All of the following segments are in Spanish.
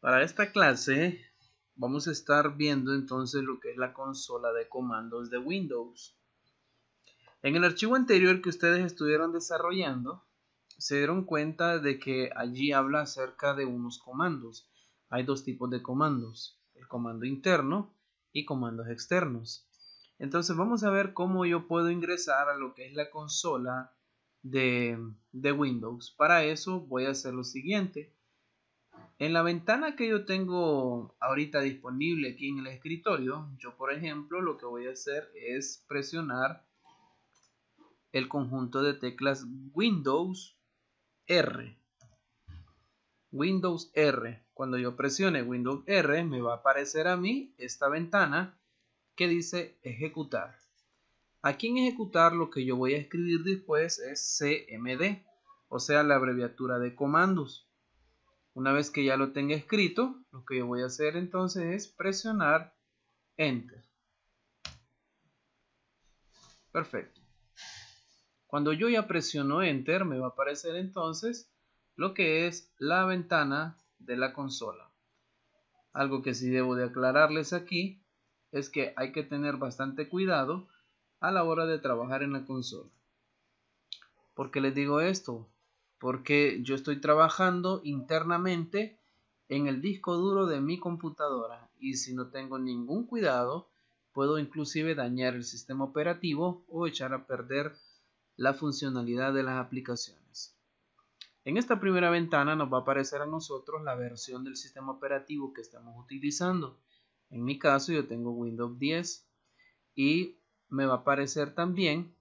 Para esta clase vamos a estar viendo entonces lo que es la consola de comandos de Windows. En el archivo anterior que ustedes estuvieron desarrollando, se dieron cuenta de que allí habla acerca de unos comandos. Hay dos tipos de comandos, el comando interno y comandos externos. Entonces vamos a ver cómo yo puedo ingresar a lo que es la consola de, de Windows. Para eso voy a hacer lo siguiente en la ventana que yo tengo ahorita disponible aquí en el escritorio, yo por ejemplo lo que voy a hacer es presionar el conjunto de teclas Windows R. Windows R. Cuando yo presione Windows R me va a aparecer a mí esta ventana que dice ejecutar. Aquí en ejecutar lo que yo voy a escribir después es CMD, o sea la abreviatura de comandos. Una vez que ya lo tenga escrito, lo que yo voy a hacer entonces es presionar Enter. Perfecto. Cuando yo ya presiono Enter, me va a aparecer entonces lo que es la ventana de la consola. Algo que sí debo de aclararles aquí es que hay que tener bastante cuidado a la hora de trabajar en la consola. ¿Por qué les digo esto? porque yo estoy trabajando internamente en el disco duro de mi computadora y si no tengo ningún cuidado puedo inclusive dañar el sistema operativo o echar a perder la funcionalidad de las aplicaciones. En esta primera ventana nos va a aparecer a nosotros la versión del sistema operativo que estamos utilizando. En mi caso yo tengo Windows 10 y me va a aparecer también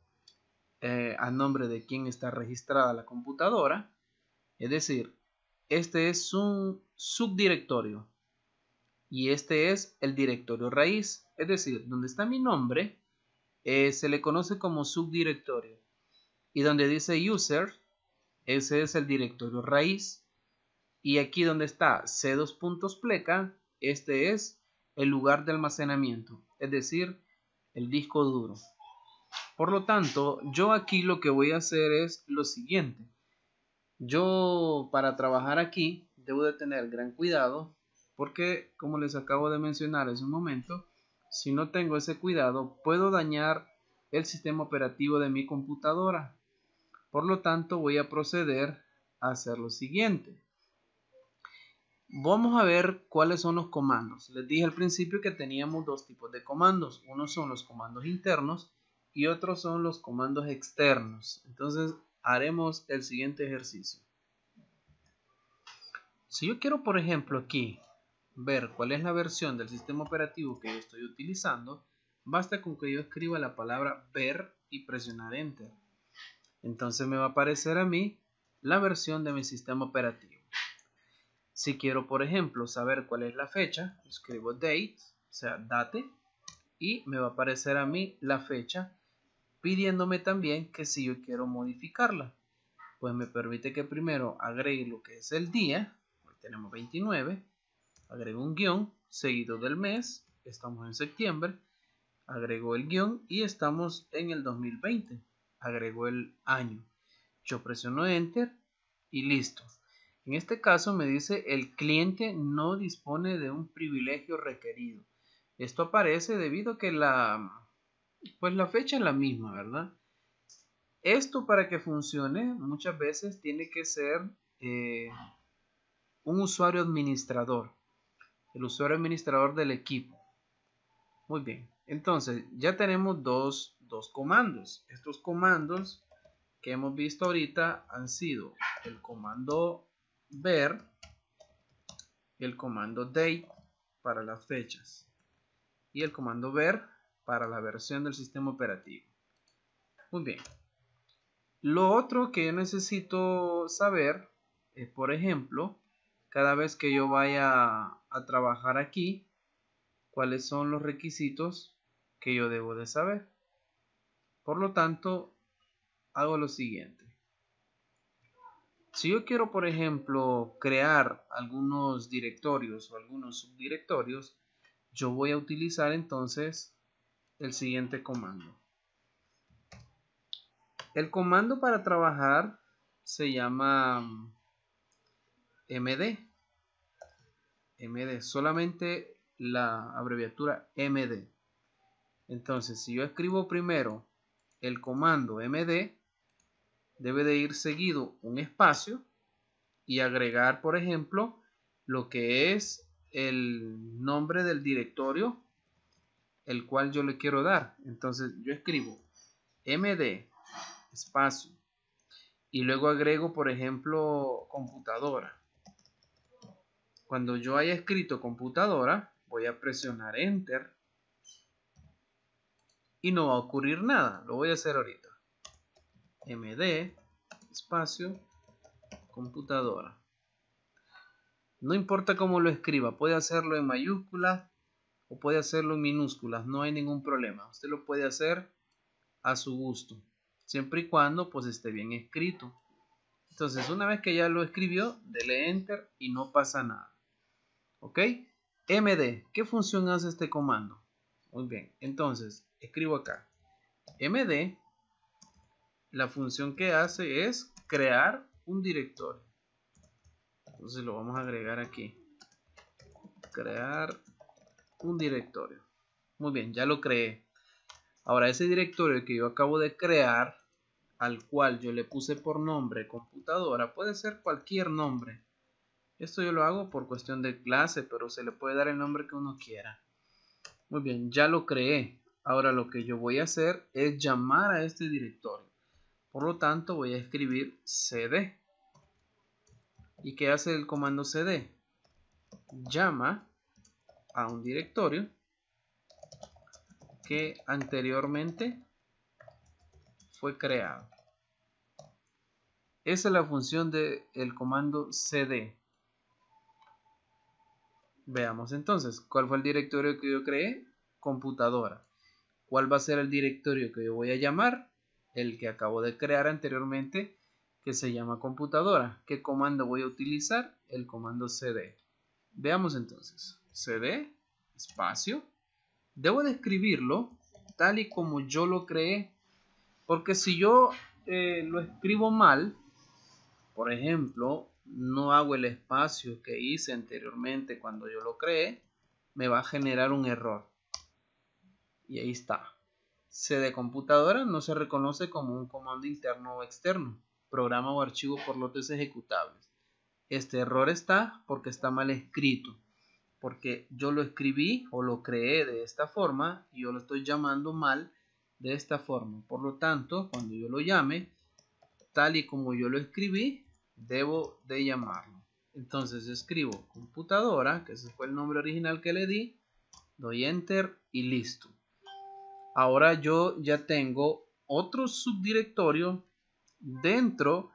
eh, a nombre de quien está registrada la computadora. Es decir, este es un subdirectorio y este es el directorio raíz. Es decir, donde está mi nombre eh, se le conoce como subdirectorio y donde dice user, ese es el directorio raíz. Y aquí donde está c2.pleca, este es el lugar de almacenamiento, es decir, el disco duro. Por lo tanto, yo aquí lo que voy a hacer es lo siguiente. Yo para trabajar aquí debo de tener gran cuidado porque, como les acabo de mencionar hace un momento, si no tengo ese cuidado puedo dañar el sistema operativo de mi computadora. Por lo tanto, voy a proceder a hacer lo siguiente. Vamos a ver cuáles son los comandos. Les dije al principio que teníamos dos tipos de comandos. Uno son los comandos internos y otros son los comandos externos. Entonces haremos el siguiente ejercicio. Si yo quiero, por ejemplo, aquí ver cuál es la versión del sistema operativo que yo estoy utilizando, basta con que yo escriba la palabra ver y presionar enter. Entonces me va a aparecer a mí la versión de mi sistema operativo. Si quiero, por ejemplo, saber cuál es la fecha, escribo date, o sea, date, y me va a aparecer a mí la fecha pidiéndome también que si yo quiero modificarla. Pues me permite que primero agregue lo que es el día, hoy tenemos 29, agrego un guión seguido del mes, estamos en septiembre, agrego el guión y estamos en el 2020, agrego el año. Yo presiono enter y listo. En este caso me dice el cliente no dispone de un privilegio requerido. Esto aparece debido a que la, pues la fecha es la misma, ¿verdad? Esto para que funcione muchas veces tiene que ser eh, un usuario administrador, el usuario administrador del equipo. Muy bien, entonces ya tenemos dos, dos comandos. Estos comandos que hemos visto ahorita han sido el comando ver el comando date para las fechas y el comando ver para la versión del sistema operativo. Muy bien. Lo otro que necesito saber, Es por ejemplo, cada vez que yo vaya a trabajar aquí, cuáles son los requisitos que yo debo de saber. Por lo tanto, hago lo siguiente. Si yo quiero, por ejemplo, crear algunos directorios o algunos subdirectorios, yo voy a utilizar entonces el siguiente comando. El comando para trabajar se llama MD. Mm, MD, solamente la abreviatura MD. Entonces, si yo escribo primero el comando MD, debe de ir seguido un espacio y agregar, por ejemplo, lo que es el nombre del directorio el cual yo le quiero dar. Entonces yo escribo MD, espacio, y luego agrego, por ejemplo, computadora. Cuando yo haya escrito computadora, voy a presionar Enter y no va a ocurrir nada. Lo voy a hacer ahorita. MD, espacio, computadora. No importa cómo lo escriba, puede hacerlo en mayúsculas, o puede hacerlo en minúsculas, no hay ningún problema. Usted lo puede hacer a su gusto, siempre y cuando pues esté bien escrito. Entonces, una vez que ya lo escribió, dele enter y no pasa nada. ¿Ok? MD, ¿qué función hace este comando? Muy bien, entonces, escribo acá. MD, la función que hace es crear un directorio. Entonces lo vamos a agregar aquí. Crear un directorio. Muy bien, ya lo creé. Ahora ese directorio que yo acabo de crear, al cual yo le puse por nombre computadora, puede ser cualquier nombre. Esto yo lo hago por cuestión de clase, pero se le puede dar el nombre que uno quiera. Muy bien, ya lo creé. Ahora lo que yo voy a hacer es llamar a este directorio. Por lo tanto voy a escribir cd. ¿Y qué hace el comando cd? Llama un directorio que anteriormente fue creado. Esa es la función del el comando cd. Veamos entonces, ¿cuál fue el directorio que yo creé? Computadora. ¿Cuál va a ser el directorio que yo voy a llamar? El que acabo de crear anteriormente, que se llama computadora. ¿Qué comando voy a utilizar? El comando cd. Veamos entonces cd espacio. Debo describirlo tal y como yo lo creé. Porque si yo eh, lo escribo mal, por ejemplo, no hago el espacio que hice anteriormente cuando yo lo creé, me va a generar un error. Y ahí está. CD computadora no se reconoce como un comando interno o externo, programa o archivo por lotes ejecutables. Este error está porque está mal escrito porque yo lo escribí o lo creé de esta forma y yo lo estoy llamando mal de esta forma. Por lo tanto, cuando yo lo llame, tal y como yo lo escribí, debo de llamarlo. Entonces escribo computadora, que ese fue el nombre original que le di, doy enter y listo. Ahora yo ya tengo otro subdirectorio dentro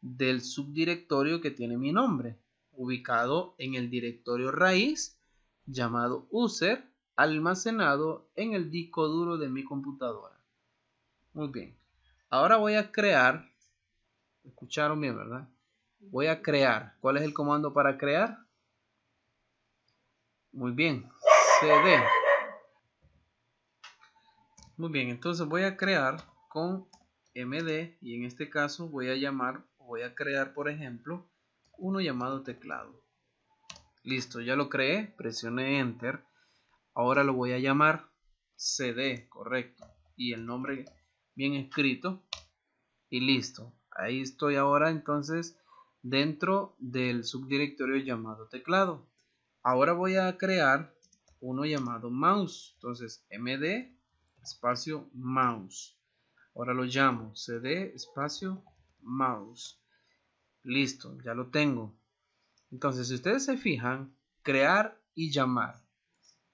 del subdirectorio que tiene mi nombre ubicado en el directorio raíz llamado user almacenado en el disco duro de mi computadora. Muy bien. Ahora voy a crear. Escucharon bien, ¿verdad? Voy a crear. ¿Cuál es el comando para crear? Muy bien. CD. Muy bien, entonces voy a crear con MD y en este caso voy a llamar, voy a crear por ejemplo uno llamado teclado. Listo, ya lo creé, presioné enter. Ahora lo voy a llamar CD, correcto. Y el nombre bien escrito. Y listo. Ahí estoy ahora entonces dentro del subdirectorio llamado teclado. Ahora voy a crear uno llamado mouse. Entonces, md espacio mouse. Ahora lo llamo cd espacio mouse. Listo, ya lo tengo. Entonces, si ustedes se fijan, crear y llamar.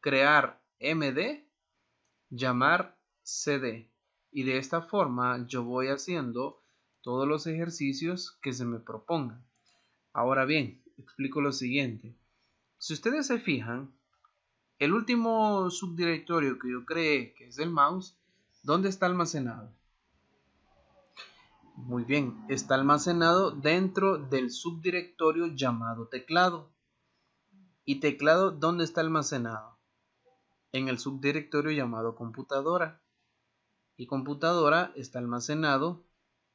Crear MD, llamar CD. Y de esta forma yo voy haciendo todos los ejercicios que se me propongan. Ahora bien, explico lo siguiente. Si ustedes se fijan, el último subdirectorio que yo creé, que es el mouse, ¿dónde está almacenado? Muy bien, está almacenado dentro del subdirectorio llamado teclado. ¿Y teclado dónde está almacenado? En el subdirectorio llamado computadora. Y computadora está almacenado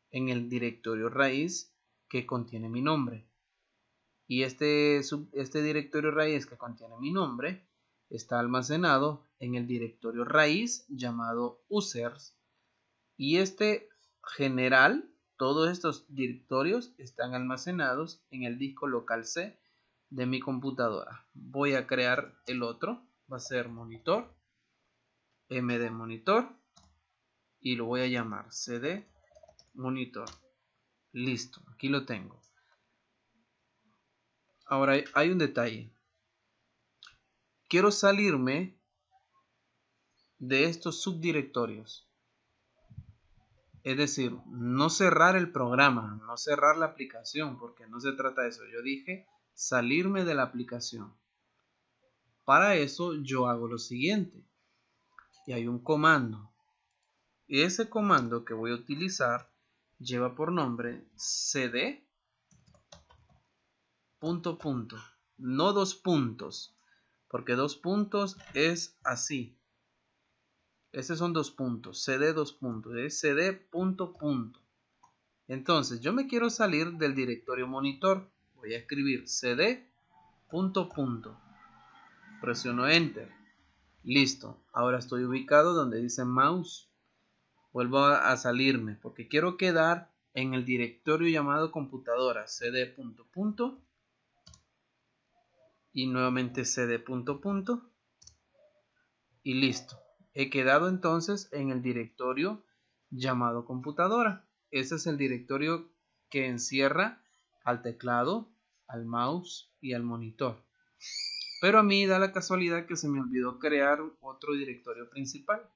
en el directorio raíz que contiene mi nombre. Y este, este directorio raíz que contiene mi nombre está almacenado en el directorio raíz llamado users. Y este general, todos estos directorios están almacenados en el disco local C de mi computadora. Voy a crear el otro, va a ser monitor, md monitor y lo voy a llamar cd monitor. Listo, aquí lo tengo. Ahora hay un detalle. Quiero salirme de estos subdirectorios. Es decir, no cerrar el programa, no cerrar la aplicación, porque no se trata de eso. Yo dije salirme de la aplicación. Para eso yo hago lo siguiente. Y hay un comando. Y ese comando que voy a utilizar lleva por nombre cd punto punto. No dos puntos, porque dos puntos es así. Estos son dos puntos, cd dos puntos, ¿eh? cd punto punto. Entonces, yo me quiero salir del directorio monitor. Voy a escribir cd punto punto. Presiono enter. Listo. Ahora estoy ubicado donde dice mouse. Vuelvo a, salirme porque quiero quedar en el directorio llamado computadora cd punto punto y nuevamente cd punto punto y listo He quedado entonces en el directorio llamado computadora. Ese es el directorio que encierra al teclado, al mouse y al monitor. Pero a mí da la casualidad que se me olvidó crear otro directorio principal,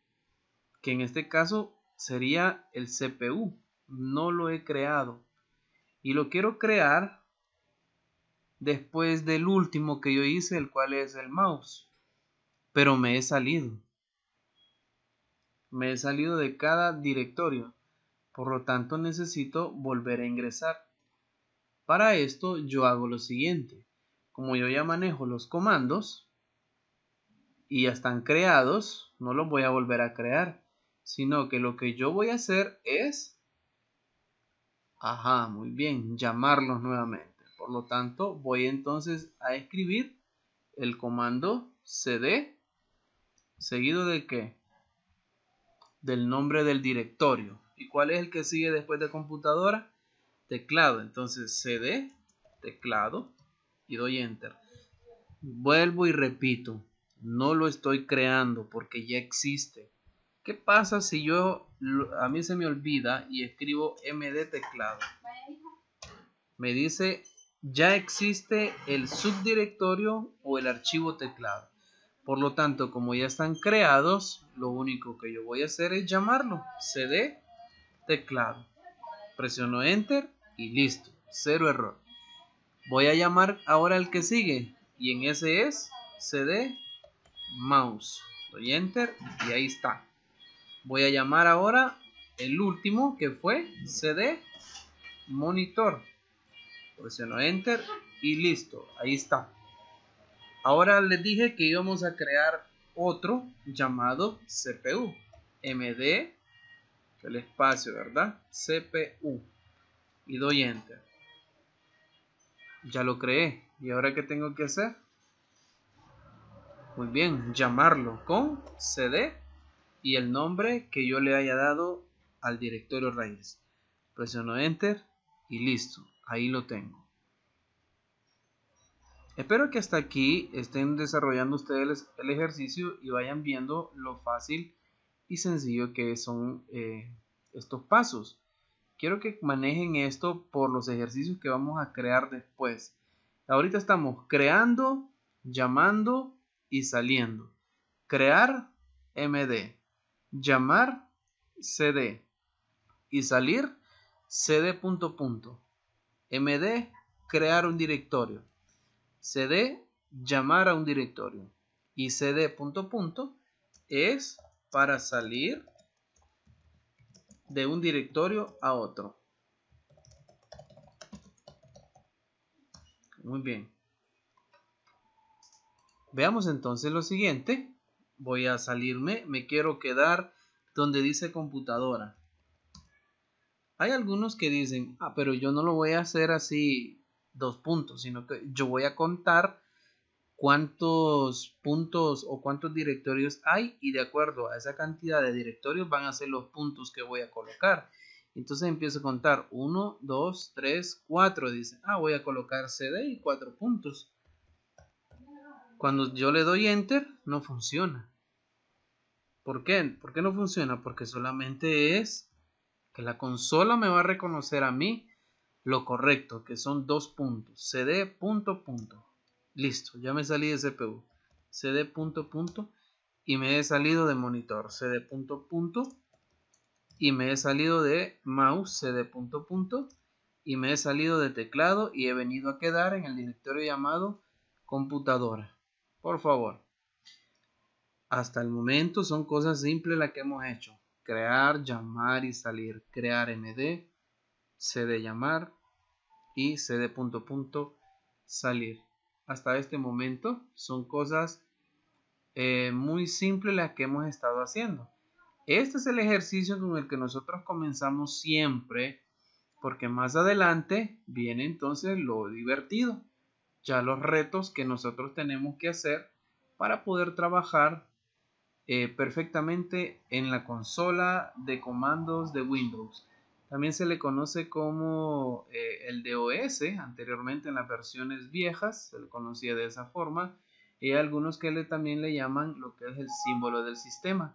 que en este caso sería el CPU. No lo he creado. Y lo quiero crear después del último que yo hice, el cual es el mouse. Pero me he salido. Me he salido de cada directorio, por lo tanto necesito volver a ingresar. Para esto yo hago lo siguiente. Como yo ya manejo los comandos y ya están creados, no los voy a volver a crear, sino que lo que yo voy a hacer es... Ajá, muy bien, llamarlos nuevamente. Por lo tanto, voy entonces a escribir el comando cd seguido de que, del nombre del directorio. ¿Y cuál es el que sigue después de computadora? Teclado. Entonces cd, teclado y doy enter. Vuelvo y repito, no lo estoy creando porque ya existe. ¿Qué pasa si yo, a mí se me olvida y escribo md teclado? Me dice, ya existe el subdirectorio o el archivo teclado. Por lo tanto, como ya están creados, lo único que yo voy a hacer es llamarlo cd teclado. Presiono enter y listo, cero error. Voy a llamar ahora el que sigue y en ese es cd mouse. Doy enter y ahí está. Voy a llamar ahora el último que fue cd monitor. Presiono enter y listo, ahí está. Ahora les dije que íbamos a crear otro llamado CPU. MD, el espacio, ¿verdad? CPU. Y doy Enter. Ya lo creé. ¿Y ahora qué tengo que hacer? Muy bien, llamarlo con CD y el nombre que yo le haya dado al directorio raíz. Presiono Enter y listo. Ahí lo tengo. Espero que hasta aquí estén desarrollando ustedes el ejercicio y vayan viendo lo fácil y sencillo que son eh, estos pasos. Quiero que manejen esto por los ejercicios que vamos a crear después. Ahorita estamos creando, llamando y saliendo. Crear MD, llamar CD y salir CD punto punto. MD crear un directorio cd llamar a un directorio y cd punto punto es para salir de un directorio a otro. Muy bien. Veamos entonces lo siguiente. Voy a salirme, me quiero quedar donde dice computadora. Hay algunos que dicen, ah, pero yo no lo voy a hacer así dos puntos, sino que yo voy a contar cuántos puntos o cuántos directorios hay y de acuerdo a esa cantidad de directorios van a ser los puntos que voy a colocar. Entonces empiezo a contar 1, 2, 3, 4. Dice, ah, voy a colocar CD y cuatro puntos. Cuando yo le doy enter, no funciona. ¿Por qué? ¿Por qué no funciona? Porque solamente es que la consola me va a reconocer a mí lo correcto, que son dos puntos. CD punto punto. Listo, ya me salí de CPU. CD punto punto. Y me he salido de monitor. CD punto punto. Y me he salido de mouse. CD punto punto. Y me he salido de teclado y he venido a quedar en el directorio llamado computadora. Por favor. Hasta el momento son cosas simples las que hemos hecho. Crear, llamar y salir. Crear MD de llamar y cd punto punto salir. Hasta este momento son cosas eh, muy simples las que hemos estado haciendo. Este es el ejercicio con el que nosotros comenzamos siempre porque más adelante viene entonces lo divertido, ya los retos que nosotros tenemos que hacer para poder trabajar eh, perfectamente en la consola de comandos de Windows. También se le conoce como eh, el DOS, anteriormente en las versiones viejas se le conocía de esa forma, y hay algunos que también le llaman lo que es el símbolo del sistema.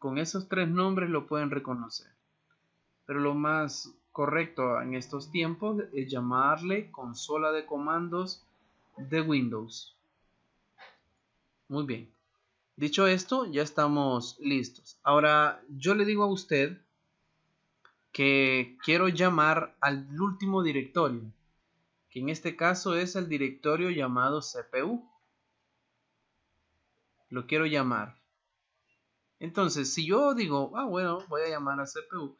Con esos tres nombres lo pueden reconocer. Pero lo más correcto en estos tiempos es llamarle consola de comandos de Windows. Muy bien. Dicho esto, ya estamos listos. Ahora yo le digo a usted que quiero llamar al último directorio, que en este caso es el directorio llamado CPU. Lo quiero llamar. Entonces, si yo digo, ah, bueno, voy a llamar a CPU,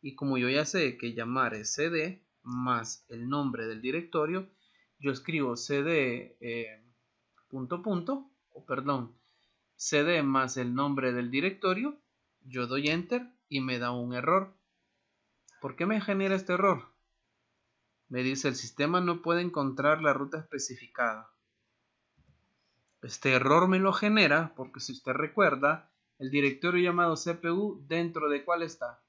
y como yo ya sé que llamar es CD más el nombre del directorio, yo escribo CD eh, punto punto, o perdón, CD más el nombre del directorio, yo doy enter y me da un error ¿Por qué me genera este error? Me dice el sistema no puede encontrar la ruta especificada. Este error me lo genera porque si usted recuerda, el directorio llamado CPU dentro de cuál está.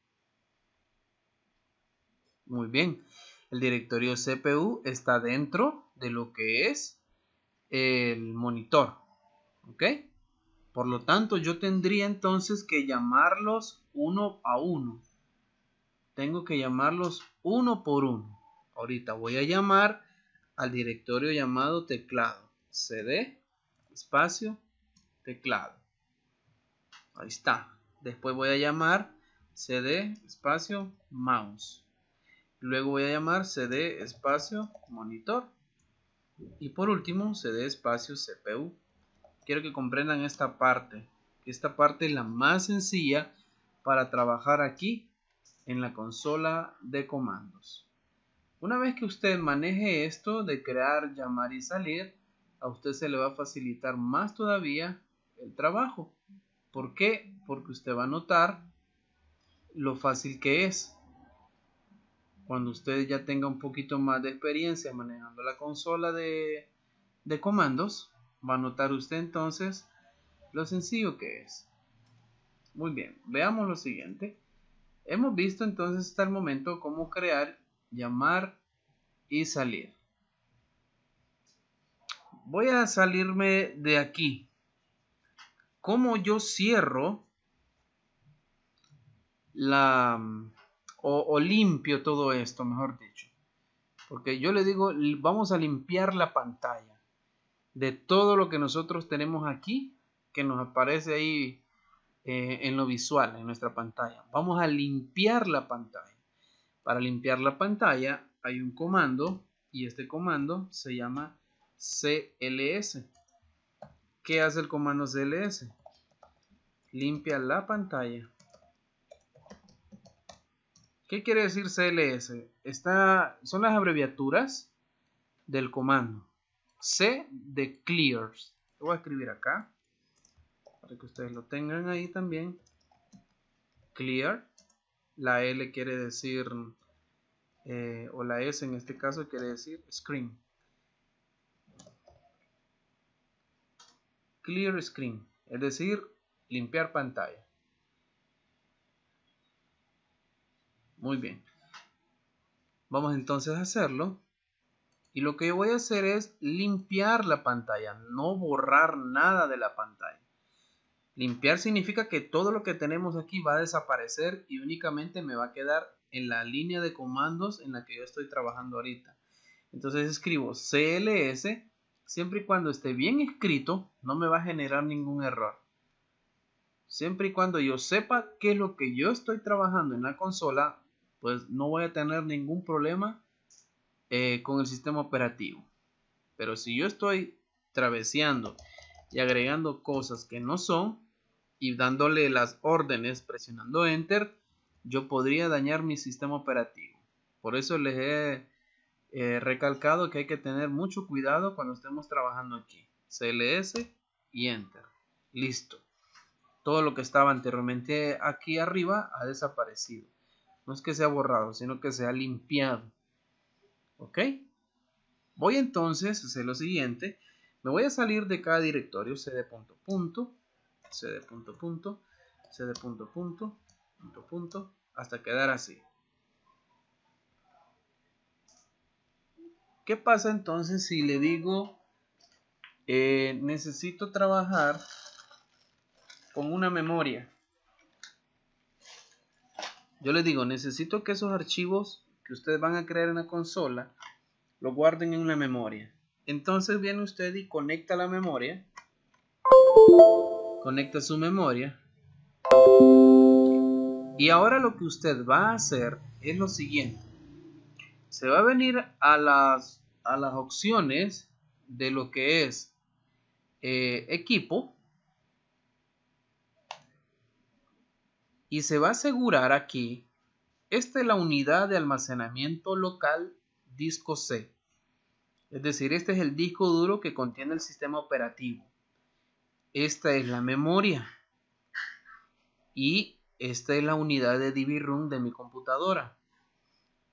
Muy bien, el directorio CPU está dentro de lo que es el monitor. ¿Ok? Por lo tanto, yo tendría entonces que llamarlos uno a uno tengo que llamarlos uno por uno. Ahorita voy a llamar al directorio llamado teclado. CD, espacio, teclado. Ahí está. Después voy a llamar CD, espacio, mouse. Luego voy a llamar CD, espacio, monitor. Y por último, CD, espacio, CPU. Quiero que comprendan esta parte. Esta parte es la más sencilla para trabajar aquí en la consola de comandos. Una vez que usted maneje esto de crear, llamar y salir, a usted se le va a facilitar más todavía el trabajo. ¿Por qué? Porque usted va a notar lo fácil que es. Cuando usted ya tenga un poquito más de experiencia manejando la consola de, de comandos, va a notar usted entonces lo sencillo que es. Muy bien, veamos lo siguiente. Hemos visto entonces hasta el momento cómo crear, llamar y salir. Voy a salirme de aquí. ¿Cómo yo cierro la... o limpio todo esto, mejor dicho? Porque yo le digo, vamos a limpiar la pantalla de todo lo que nosotros tenemos aquí, que nos aparece ahí eh, en lo visual, en nuestra pantalla. Vamos a limpiar la pantalla. Para limpiar la pantalla hay un comando y este comando se llama CLS. ¿Qué hace el comando CLS? Limpia la pantalla. ¿Qué quiere decir CLS? Está, son las abreviaturas del comando. C de clears. Lo voy a escribir acá que ustedes lo tengan ahí también. Clear. La L quiere decir, eh, o la S en este caso quiere decir screen. Clear screen, es decir, limpiar pantalla. Muy bien. Vamos entonces a hacerlo. Y lo que yo voy a hacer es limpiar la pantalla, no borrar nada de la pantalla. Limpiar significa que todo lo que tenemos aquí va a desaparecer y únicamente me va a quedar en la línea de comandos en la que yo estoy trabajando ahorita. Entonces escribo CLS, siempre y cuando esté bien escrito, no me va a generar ningún error. Siempre y cuando yo sepa qué es lo que yo estoy trabajando en la consola, pues no voy a tener ningún problema eh, con el sistema operativo. Pero si yo estoy traveseando y agregando cosas que no son, y dándole las órdenes presionando enter, yo podría dañar mi sistema operativo. Por eso les he eh, recalcado que hay que tener mucho cuidado cuando estemos trabajando aquí. CLS y enter. Listo. Todo lo que estaba anteriormente aquí arriba ha desaparecido. No es que sea borrado, sino que se ha limpiado. ¿Ok? Voy entonces a hacer lo siguiente. Me voy a salir de cada directorio, cd punto cd punto punto, cd punto punto, punto punto, hasta quedar así. ¿Qué pasa entonces si le digo eh, necesito trabajar con una memoria? Yo le digo, necesito que esos archivos que ustedes van a crear en la consola lo guarden en la memoria. Entonces viene usted y conecta la memoria. Conecta su memoria. Y ahora lo que usted va a hacer es lo siguiente. Se va a venir a las, a las opciones de lo que es eh, equipo. Y se va a asegurar aquí. Esta es la unidad de almacenamiento local disco C. Es decir, este es el disco duro que contiene el sistema operativo. Esta es la memoria. Y esta es la unidad de dvd rom de mi computadora.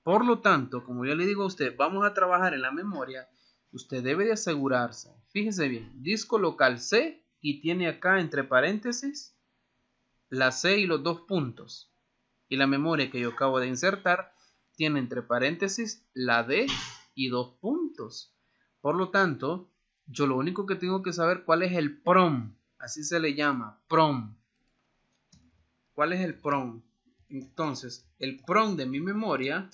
Por lo tanto, como ya le digo a usted, vamos a trabajar en la memoria. Usted debe de asegurarse. Fíjese bien, disco local C y tiene acá entre paréntesis la C y los dos puntos. Y la memoria que yo acabo de insertar tiene entre paréntesis la D y dos puntos. Por lo tanto, yo lo único que tengo que saber cuál es el prom. Así se le llama, prom. ¿Cuál es el prom? Entonces, el prom de mi memoria,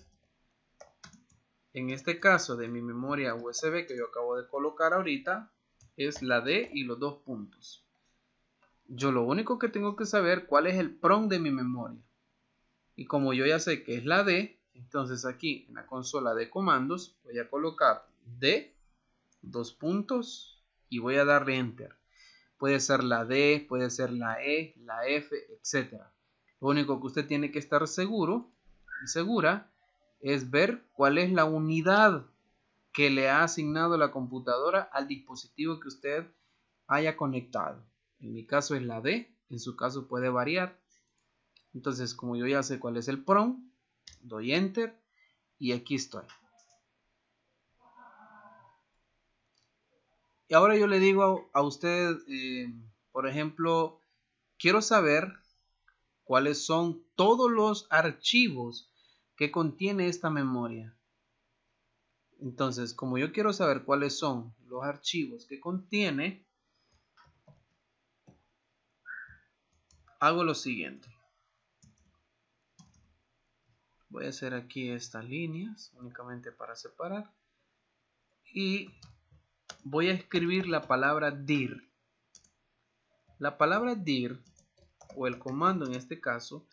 en este caso de mi memoria USB que yo acabo de colocar ahorita, es la D y los dos puntos. Yo lo único que tengo que saber cuál es el prom de mi memoria. Y como yo ya sé que es la D, entonces aquí en la consola de comandos voy a colocar D dos puntos y voy a darle enter. Puede ser la D, puede ser la E, la F, etc. Lo único que usted tiene que estar seguro y segura es ver cuál es la unidad que le ha asignado la computadora al dispositivo que usted haya conectado. En mi caso es la D, en su caso puede variar. Entonces, como yo ya sé cuál es el PROM, doy Enter y aquí estoy. Y ahora yo le digo a, ustedes, usted, eh, por ejemplo, quiero saber cuáles son todos los archivos que contiene esta memoria. Entonces, como yo quiero saber cuáles son los archivos que contiene, hago lo siguiente. Voy a hacer aquí estas líneas únicamente para separar. Y voy a escribir la palabra dir. La palabra dir, o el comando en este caso,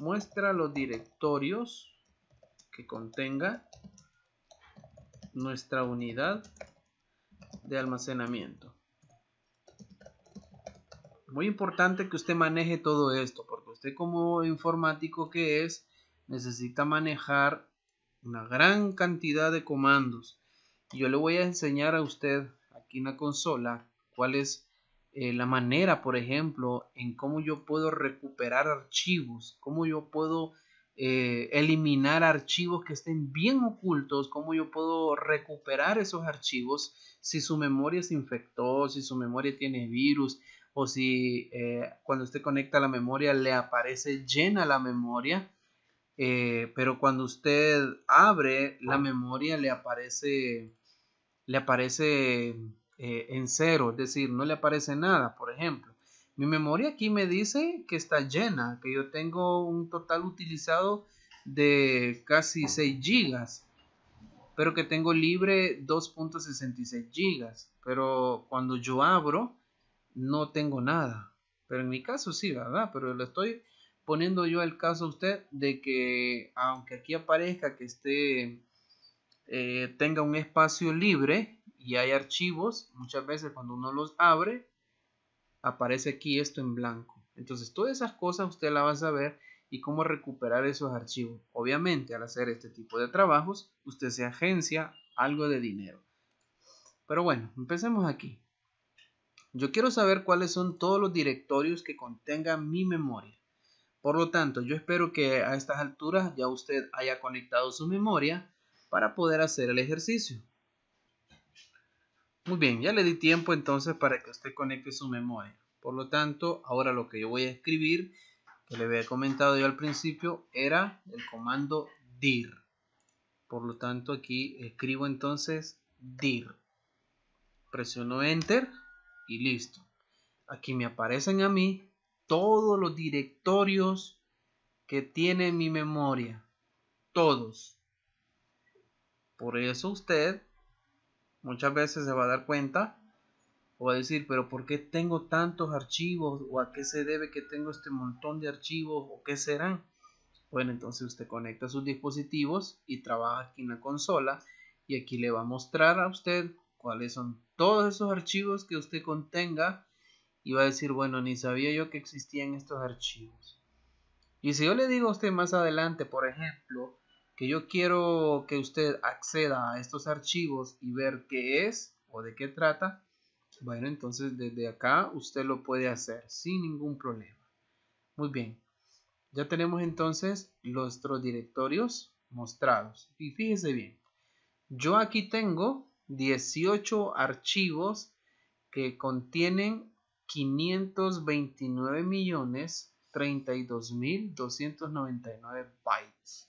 muestra los directorios que contenga nuestra unidad de almacenamiento. Muy importante que usted maneje todo esto, porque usted como informático que es, necesita manejar una gran cantidad de comandos yo le voy a enseñar a usted aquí en la consola cuál es eh, la manera, por ejemplo, en cómo yo puedo recuperar archivos, cómo yo puedo eh, eliminar archivos que estén bien ocultos, cómo yo puedo recuperar esos archivos si su memoria se infectó, si su memoria tiene virus o si eh, cuando usted conecta la memoria le aparece llena la memoria. pero cuando usted abre la memoria le aparece le aparece eh, en cero, es decir, no le aparece nada, por ejemplo. Mi memoria aquí me dice que está llena, que yo tengo un total utilizado de casi 6 gigas, pero que tengo libre 2.66 gigas, pero cuando yo abro no tengo nada. Pero en mi caso sí, ¿verdad? Pero lo estoy poniendo yo el caso a usted de que aunque aquí aparezca que esté eh, tenga un espacio libre y hay archivos, muchas veces cuando uno los abre, aparece aquí esto en blanco. Entonces todas esas cosas usted la va a saber y cómo recuperar esos archivos. Obviamente al hacer este tipo de trabajos, usted se agencia algo de dinero. Pero bueno, empecemos aquí. Yo quiero saber cuáles son todos los directorios que contenga mi memoria. Por lo tanto, yo espero que a estas alturas ya usted haya conectado su memoria para poder hacer el ejercicio. Muy bien, ya le di tiempo entonces para que usted conecte su memoria. Por lo tanto, ahora lo que yo voy a escribir, que le había comentado yo al principio, era el comando dir. Por lo tanto, aquí escribo entonces dir. Presiono enter y listo. Aquí me aparecen a mí todos los directorios que tiene mi memoria. Todos. Por eso usted muchas veces se va a dar cuenta o va a decir, pero ¿por qué tengo tantos archivos? ¿O a qué se debe que tengo este montón de archivos? ¿O qué serán? Bueno, entonces usted conecta sus dispositivos y trabaja aquí en la consola y aquí le va a mostrar a usted cuáles son todos esos archivos que usted contenga y va a decir, bueno, ni sabía yo que existían estos archivos. Y si yo le digo a usted más adelante, por ejemplo, que yo quiero que usted acceda a estos archivos y ver qué es o de qué trata, bueno, entonces desde acá usted lo puede hacer sin ningún problema. Muy bien, ya tenemos entonces nuestros directorios mostrados. Y fíjese bien, yo aquí tengo 18 archivos que contienen 529 millones mil bytes.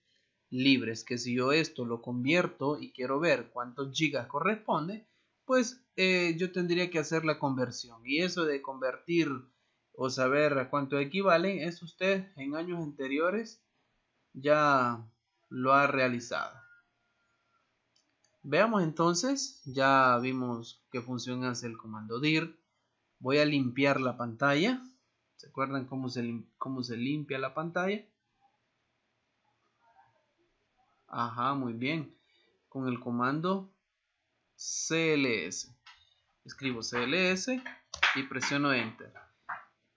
libres, que si yo esto lo convierto y quiero ver cuántos gigas corresponde, pues eh, yo tendría que hacer la conversión. Y eso de convertir o saber a cuánto equivalen, es usted en años anteriores ya lo ha realizado. Veamos entonces, ya vimos que funciona el comando dir. Voy a limpiar la pantalla. ¿Se acuerdan cómo se, cómo se limpia la pantalla? Ajá, muy bien. Con el comando CLS. Escribo CLS y presiono Enter.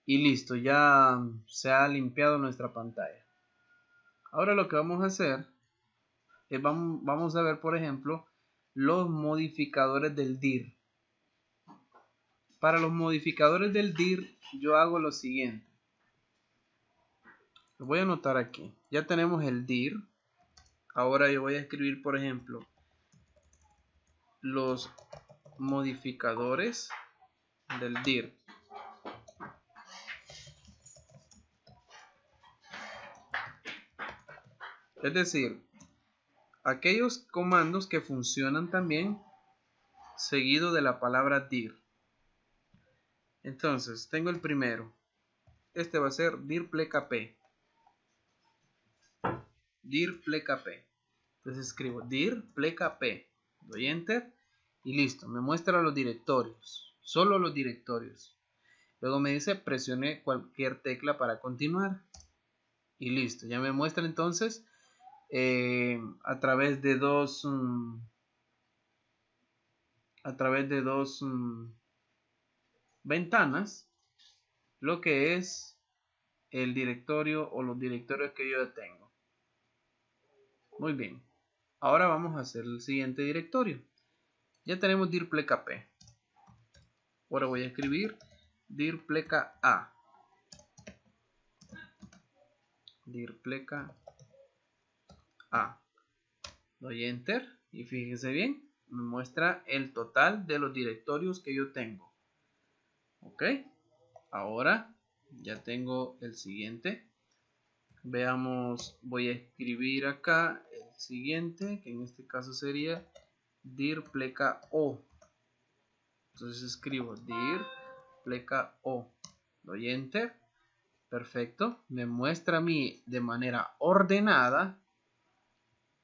Y listo, ya se ha limpiado nuestra pantalla. Ahora lo que vamos a hacer es vamos, a ver, por ejemplo, los modificadores del DIR. Para los modificadores del DIR yo hago lo siguiente. Lo voy a anotar aquí. Ya tenemos el DIR. Ahora yo voy a escribir, por ejemplo, los modificadores del dir. Es decir, aquellos comandos que funcionan también seguido de la palabra dir. Entonces, tengo el primero. Este va a ser dir dir pleca p. Entonces escribo dir pleca p, doy enter y listo, me muestra los directorios, solo los directorios. Luego me dice presione cualquier tecla para continuar y listo, ya me muestra entonces eh, a través de dos mm, a través de dos mm, ventanas lo que es el directorio o los directorios que yo tengo muy bien. Ahora vamos a hacer el siguiente directorio. Ya tenemos dirpleca p. Ahora voy a escribir dirpleca a. Dirpleca a. Doy enter y fíjense bien, me muestra el total de los directorios que yo tengo. Ok, ahora ya tengo el siguiente Veamos, voy a escribir acá el siguiente, que en este caso sería dir pleca o. Entonces escribo dir pleca o. Doy enter. Perfecto. Me muestra a mí de manera ordenada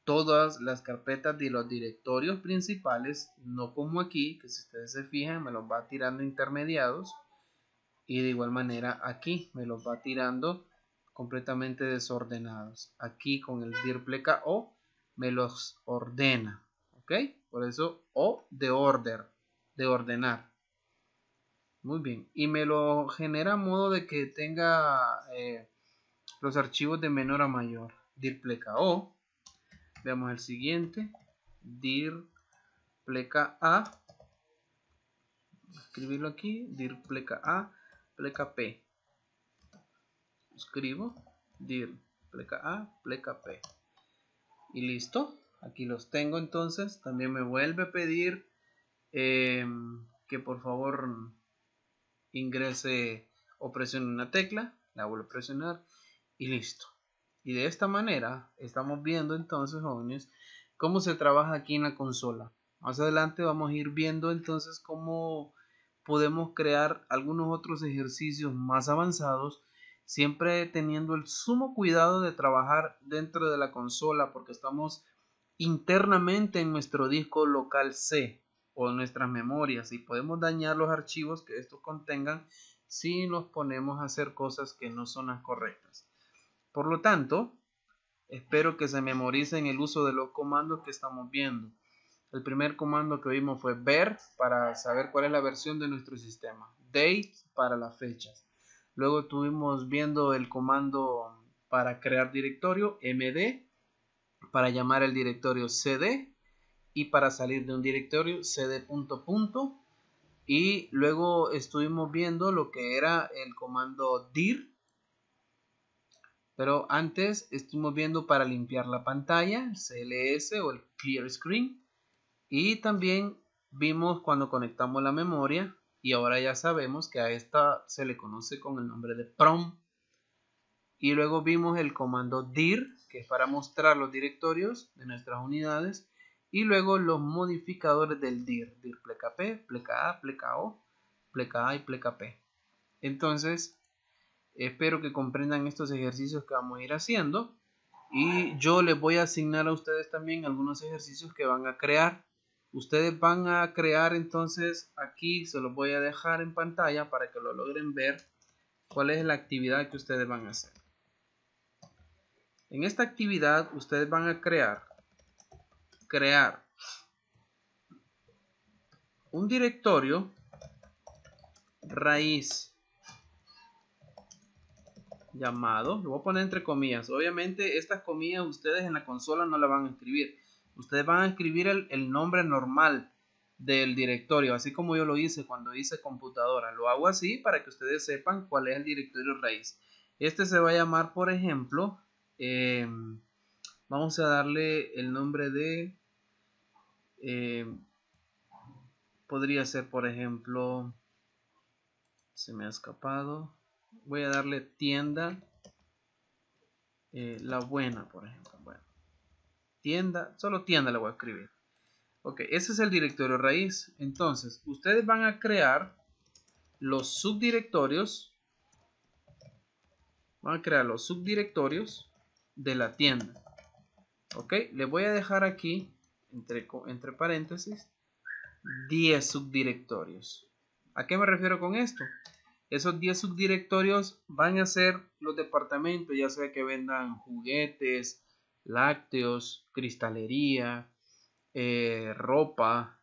todas las carpetas de los directorios principales, no como aquí, que si ustedes se fijan me los va tirando intermediados. Y de igual manera aquí me los va tirando completamente desordenados. Aquí con el dir pleca O me los ordena. ¿Ok? Por eso O de order, de ordenar. Muy bien. Y me lo genera a modo de que tenga eh, los archivos de menor a mayor. dir pleca O. Veamos el siguiente. dir pleca A. Escribirlo aquí. dir pleca A. Pleca P escribo dir pleca A, pleca P. Y listo, aquí los tengo entonces. También me vuelve a pedir em, que por favor ingrese o presione una tecla, la vuelvo a presionar y listo. Y de esta manera estamos viendo entonces, jóvenes, cómo se trabaja aquí en la consola. Más adelante vamos a ir viendo entonces cómo podemos crear algunos otros ejercicios más avanzados siempre teniendo el sumo cuidado de trabajar dentro de la consola porque estamos internamente en nuestro disco local C o nuestras memorias y podemos dañar los archivos que estos contengan si nos ponemos a hacer cosas que no son las correctas. Por lo tanto, espero que se memoricen el uso de los comandos que estamos viendo. El primer comando que vimos fue ver para saber cuál es la versión de nuestro sistema, date para las fechas, Luego estuvimos viendo el comando para crear directorio MD, para llamar el directorio CD y para salir de un directorio CD punto punto. Y luego estuvimos viendo lo que era el comando dir. Pero antes estuvimos viendo para limpiar la pantalla, CLS o el clear screen. Y también vimos cuando conectamos la memoria y ahora ya sabemos que a esta se le conoce con el nombre de prom. Y luego vimos el comando dir, que es para mostrar los directorios de nuestras unidades, y luego los modificadores del dir, dir pleca p, pleca a, pleca o, pleca a y pleca p. Entonces, espero que comprendan estos ejercicios que vamos a ir haciendo y yo les voy a asignar a ustedes también algunos ejercicios que van a crear Ustedes van a crear entonces aquí, se los voy a dejar en pantalla para que lo logren ver cuál es la actividad que ustedes van a hacer. En esta actividad ustedes van a crear, crear un directorio raíz llamado, lo voy a poner entre comillas, obviamente estas comillas ustedes en la consola no la van a escribir, Ustedes van a escribir el, nombre normal del directorio, así como yo lo hice cuando hice computadora. Lo hago así para que ustedes sepan cuál es el directorio raíz. Este se va a llamar, por ejemplo, em, vamos a darle el nombre de, em, podría ser, por ejemplo, se me ha escapado, voy a darle tienda, eh, la buena, por ejemplo. Bueno tienda, solo tienda le voy a escribir. Ok, ese es el directorio raíz. Entonces, ustedes van a crear los subdirectorios. Van a crear los subdirectorios de la tienda. Ok, le voy a dejar aquí, entre, entre paréntesis, 10 subdirectorios. ¿A qué me refiero con esto? Esos 10 subdirectorios van a ser los departamentos, ya sea que vendan juguetes, lácteos, cristalería, eh, ropa,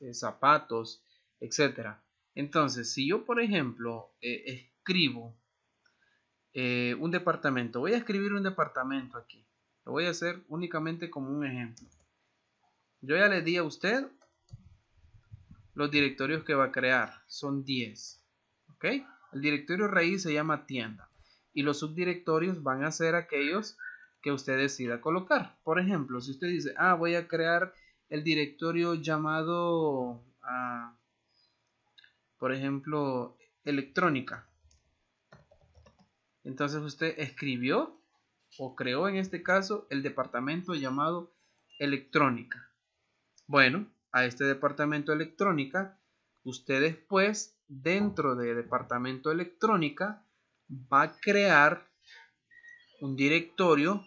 eh, zapatos, etc. Entonces, si yo, por ejemplo, eh, escribo un departamento, voy a escribir un departamento aquí. Lo voy a hacer únicamente como un ejemplo. Yo ya le di a usted los directorios que va a crear. Son 10. ¿Ok? El directorio raíz se llama tienda. Y los subdirectorios van a ser aquellos que usted decida colocar. Por ejemplo, si usted dice, ah, voy a crear el directorio llamado, ah, por ejemplo, electrónica. Entonces usted escribió o creó en este caso el departamento llamado electrónica. Bueno, a este departamento electrónica, usted después dentro de departamento electrónica va a crear un directorio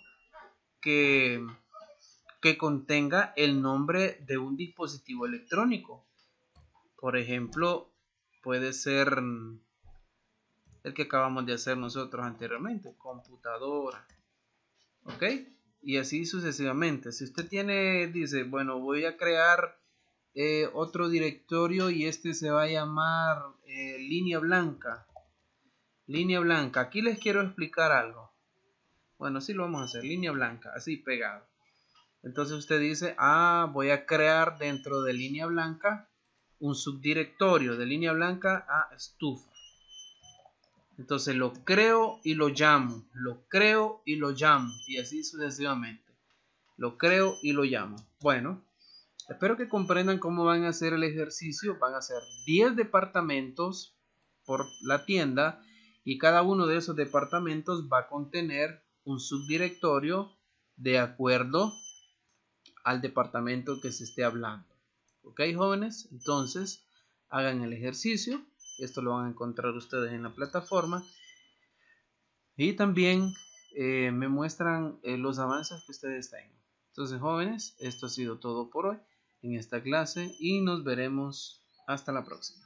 que, contenga el nombre de un dispositivo electrónico. Por ejemplo, puede ser el que acabamos de hacer nosotros anteriormente, computadora. ¿Ok? Y así sucesivamente. Si usted tiene, dice, bueno, voy a crear eh, otro directorio y este se va a llamar eh, línea blanca. Línea blanca. Aquí les quiero explicar algo. Bueno, así lo vamos a hacer, línea blanca, así pegado. Entonces usted dice, ah, voy a crear dentro de línea blanca un subdirectorio de línea blanca a estufa. Entonces lo creo y lo llamo, lo creo y lo llamo, y así sucesivamente. Lo creo y lo llamo. Bueno, espero que comprendan cómo van a hacer el ejercicio. Van a hacer 10 departamentos por la tienda y cada uno de esos departamentos va a contener un subdirectorio de acuerdo al departamento que se esté hablando. ¿Ok, jóvenes? Entonces, hagan el ejercicio. Esto lo van a encontrar ustedes en la plataforma. Y también eh, me muestran eh, los avances que ustedes tengan. Entonces, jóvenes, esto ha sido todo por hoy en esta clase y nos veremos hasta la próxima.